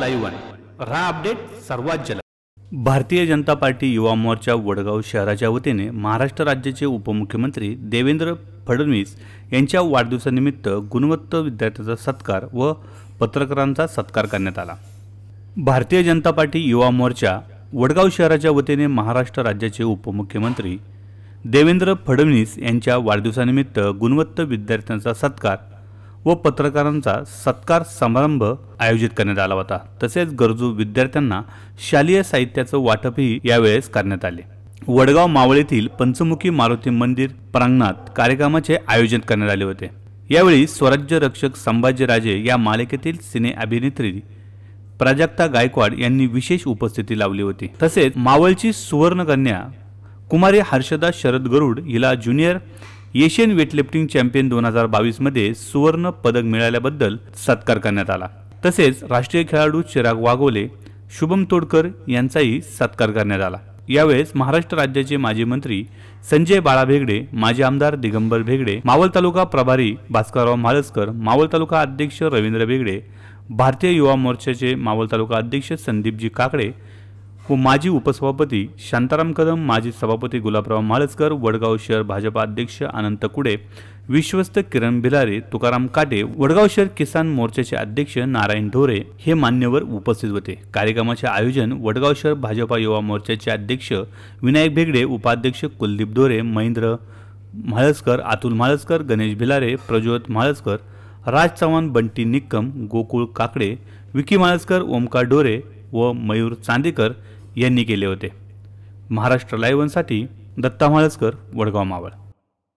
live आहे राहा update सर्वात जलद भारतीय जनता पार्टी युवा मोर्चा वडगाव शहराच्या वतीने महाराष्ट्र राज्याचे उपमुख्यमंत्री देवेंद्र फडणवीस यांच्या वाढदिवसानिमित्त गुणवत्ता विद्यार्थ्यांचा सत्कार व पत्रकारांचा सत्कार करण्यात आला भारतीय जनता पार्टी युवा मोर्चा वडगाव शहराच्या वतीने महाराष्ट्र राज्याचे उपमुख्यमंत्री देवेंद्र फडणवीस यांच्या वाढदिवसानिमित्त गुणवत्त विद्यार्थ्यांचा सत्कार व पत्रकारांचा सत्कार समारंभ आयोजित करण्यात आला होता तसेच गरजू विद्यार्थ्यांना शालेय साहित्याचं वाटपही यावेळेस करण्यात आले वडगाव मावळेतील पंचमुखी मारुती मंदिर प्रांगणात कार्यक्रमाचे आयोजन करण्यात आले होते यावेळी स्वराज्य रक्षक संभाजीराजे या मालिकेतील सिने अभिनेत्री प्राजक्ता गायकवाड यांनी विशेष उपस्थिती लावली होती तसेच मावळची सुवर्णकन्या कुमारी हर्षदा शरद गरुड हिला ज्युनियर एशियन वेटलिफ्टिंग चॅम्पियन दोन हजार बावीसमध्ये सुवर्ण पदक मिळाल्याबद्दल सत्कार करण्यात आला तसेच राष्ट्रीय खेळाडू चिराग वाघोले शुभम तोडकर यांचाही सत्कार करण्यात आला यावेळेस महाराष्ट्र राज्याचे माजी मंत्री संजय बाळा भेगडे माजी आमदार दिगंबर भेगडे मावळ तालुका प्रभारी भास्करराव म्हाळसकर मावळ तालुका अध्यक्ष रवींद्र भेगडे भारतीय युवा मोर्चाचे मावळ तालुका अध्यक्ष संदीपजी काकडे व माजी उपसभापती शांताराम कदम माजी सभापती गुलाबराव म्हाळसकर वडगाव शहर भाजपा अध्यक्ष अनंत कुडे विश्वस्त किरण भिलारे तुकाराम काटे वडगाव शहर किसान मोर्चाचे अध्यक्ष नारायण ढोरे हे मान्यवर उपस्थित होते कार्यक्रमाचे आयोजन वडगाव शहर भाजपा युवा मोर्चाचे अध्यक्ष विनायक भेगडे उपाध्यक्ष कुलदीप ढोरे महेंद्र म्हाळसकर अतुल म्हाळसकर गणेश भिलारे प्रज्योत म्हाळसकर राज चव्हाण बंटी निक्कम गोकुळ काकडे विकी म्हाळसकर ओमकार ढोरे व मयूर चांदेकर यांनी केले होते महाराष्ट्र लाईव्हनसाठी दत्ता म्हाळसकर वडगाव मावळ